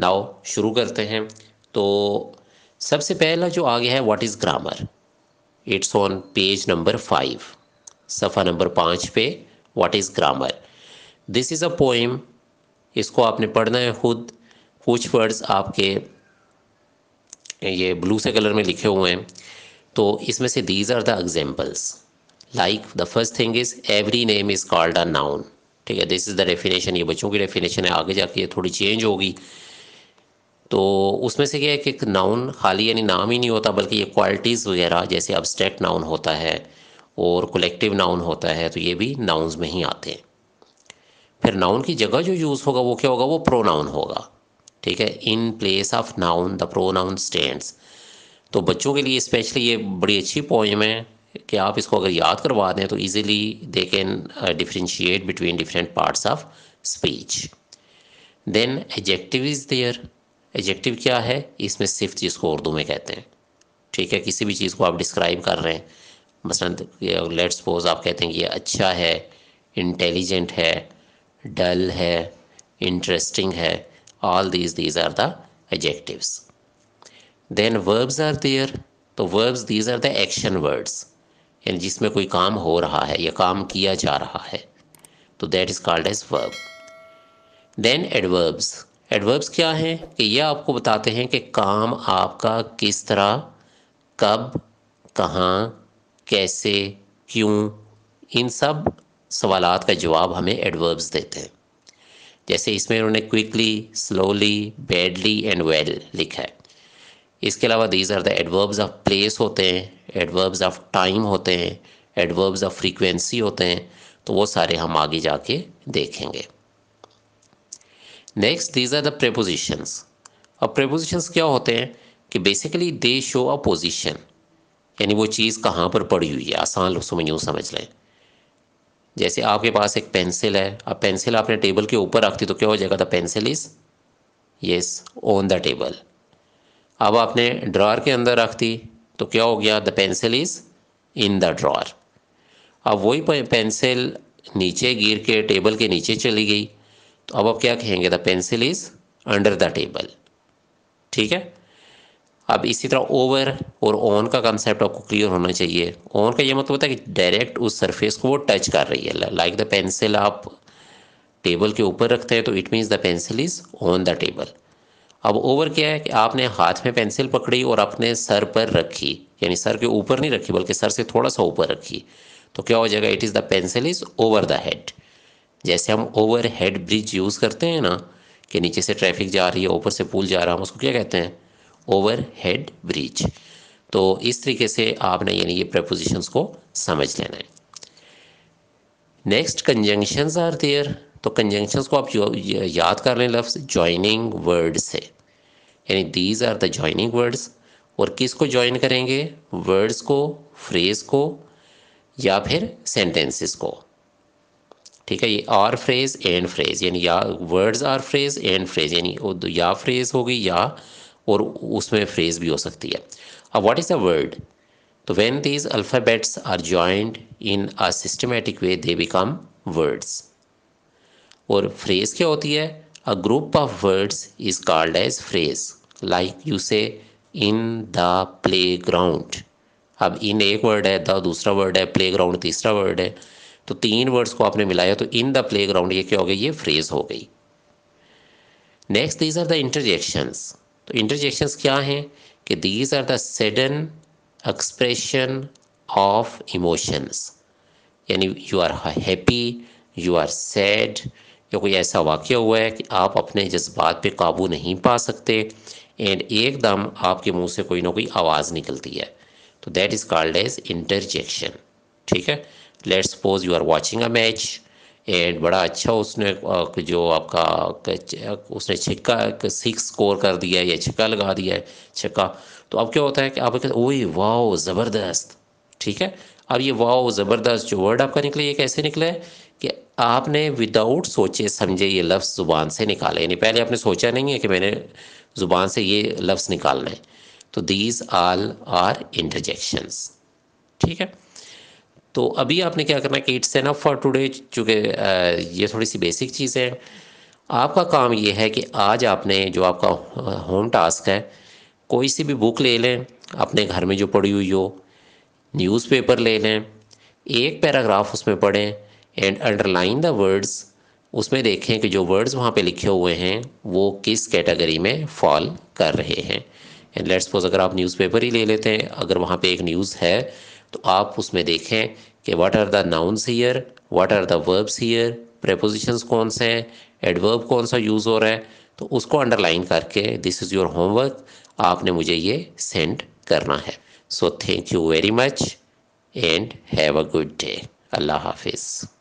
नाव शुरू करते हैं तो सबसे पहला जो आ गया है what is grammar it's on page number five सफ़ा नंबर पाँच पे what is grammar this is a poem इसको आपने पढ़ना है खुद कुछ वर्ड्स आपके ये ब्लू से कलर में लिखे हुए हैं तो इसमें से these are the examples like the first thing is every name is called a noun ठीक है दिस इज़ द डेफिनेशन ये बच्चों की डेफिनेशन है आगे जाके ये थोड़ी चेंज होगी तो उसमें से क्या है कि एक नाउन खाली यानी नाम ही नहीं होता बल्कि ये क्वालिटीज़ वगैरह जैसे अब्स्ट्रैक्ट नाउन होता है और कलेक्टिव नाउन होता है तो ये भी नाउन्स में ही आते हैं फिर नाउन की जगह जो यूज़ होगा वो क्या होगा वो नाउन होगा ठीक है in place of noun the pronoun stand तो बच्चों के लिए स्पेशली ये बड़ी अच्छी पोइम है कि आप इसको अगर याद करवा दें तो easily they can differentiate between different parts of speech then adjective is there adjective क्या है इसमें सिर्फ चीज़ को उर्दू में कहते हैं ठीक है किसी भी चीज़ को आप डिस्क्राइब कर रहे हैं मसलन लेट्स सपोज आप कहते हैं कि ये अच्छा है इंटेलिजेंट है डल है इंटरेस्टिंग है all these these are the adjectives then verbs are there तो verbs these are the action words यानी जिसमें कोई काम हो रहा है या काम किया जा रहा है तो that is called as verb then adverbs adverbs क्या हैं कि ये आपको बताते हैं कि काम आपका किस तरह कब कहाँ कैसे क्यों इन सब सवाल का जवाब हमें एडवर्ब्स देते हैं जैसे इसमें उन्होंने quickly slowly badly and well लिखा है इसके अलावा these are the adverbs of place होते हैं एडवर्ब्स ऑफ टाइम होते हैं एडवर्ब्स ऑफ फ्रीक्वेंसी होते हैं तो वो सारे हम आगे जाके देखेंगे next these are the prepositions अब प्रेपोजिशंस क्या होते हैं कि basically they show a position यानी वो चीज़ कहाँ पर पड़ी हुई है आसान लोग समझ यूँ समझ लें जैसे आपके पास एक पेंसिल है अब पेंसिल आपने टेबल के ऊपर रखती तो क्या हो जाएगा the pencil is yes on the table अब आपने ड्रॉर के अंदर रख दी तो क्या हो गया the pencil is in the drawer अब वही पेंसिल नीचे गिर के टेबल के नीचे चली गई तो अब आप क्या कहेंगे the pencil is under the table ठीक है अब इसी तरह ओवर और ऑन का कंसेप्ट आपको क्लियर होना चाहिए ऑन का ये मतलब होता है कि डायरेक्ट उस सरफेस को वो टच कर रही है लाइक द पेंसिल आप टेबल के ऊपर रखते हैं तो it means the pencil is on the table अब ओवर क्या है कि आपने हाथ में पेंसिल पकड़ी और अपने सर पर रखी यानी सर के ऊपर नहीं रखी बल्कि सर से थोड़ा सा ऊपर रखी तो क्या हो जाएगा it is the pencil is over the head जैसे हम ओवर हेड ब्रिज यूज़ करते हैं ना कि नीचे से ट्रैफिक जा रही है ऊपर से पुल जा रहा है हम उसको क्या कहते हैं ओवर हेड ब्रिज तो इस तरीके से आपने यानी ये प्रपोजिशंस को समझ लेना है नेक्स्ट कंजंक्शंस आर देयर तो कंजंक्शंस को आप याद कर लें लफ्स ज्वाइनिंग वर्ड से यानी these are the joining words और किस को ज्वाइन करेंगे वर्ड्स को फ्रेज को या फिर सेंटेंसेस को ठीक है ये आर फ्रेज एंड फ्रेज यानी या words are phrase and phrase यानी या फ्रेज होगी या और उसमें फ्रेज भी हो सकती है अब व्हाट इज़ अ वर्ड तो when these alphabets are joined in a systematic way they become words और फ्रेज क्या होती है a group of words is called as phrase like you say in the play ground अब इन एक word है the दूसरा word है play ground तीसरा वर्ड है तो तीन वर्ड्स को आपने मिलाया तो इन द प्ले ग्राउंड ये क्या हो गई ये फ्रेज हो गई next these are the interjections तो इंटरजेक्शंस क्या हैं कि these are the sudden expression of emotions यानी you are happy you are sad या कोई ऐसा वाक्य हुआ है कि आप अपने जज्बात पे काबू नहीं पा सकते एंड एकदम आपके मुंह से कोई ना कोई आवाज़ निकलती है तो that is called as interjection ठीक है let's suppose you are watching a match and बड़ा अच्छा उसने जो आपका उसने छक्का सिक्स स्कोर कर दिया है या छक्का लगा दिया है छक्का तो अब क्या होता है कि आप कहते ओए वाह ज़बरदस्त ठीक है अब ये वाह ज़बरदस्त जो वर्ड आपका निकले ये कैसे निकला है कि आपने विदाउट सोचे समझे ये लफ्ज़ ज़ुबान से निकाला यानी पहले आपने सोचा नहीं है कि मैंने ज़ुबान से ये लफ्ज़ निकालना है तो दीज आल आर इंटरजेक्शंस ठीक है तो अभी आपने क्या करना है कि इट्स एनफ फॉर टुडे चूँकि ये थोड़ी सी बेसिक चीज़ है आपका काम ये है कि आज आपने जो आपका होम टास्क है कोई सी भी बुक ले लें अपने घर में जो पढ़ी हुई हो न्यूज़पेपर ले लें एक पैराग्राफ उसमें पढ़ें एंड अंडरलाइन द वर्ड्स उसमें देखें कि जो वर्ड्स वहाँ पे लिखे हुए हैं वो किस कैटेगरी में फॉल कर रहे हैं एंड लेट्स सपोज अगर आप न्यूज़पेपर ही ले लेते हैं अगर वहाँ पे एक न्यूज़ है तो आप उसमें देखें कि what are the nouns here what are the verbs here prepositions कौन से हैं एडवर्ब कौन सा यूज़ हो रहा है तो उसको अंडरलाइन करके दिस इज़ योर होमवर्क आपने मुझे ये सेंड करना है so thank you very much and have a good day Allah हाफिज़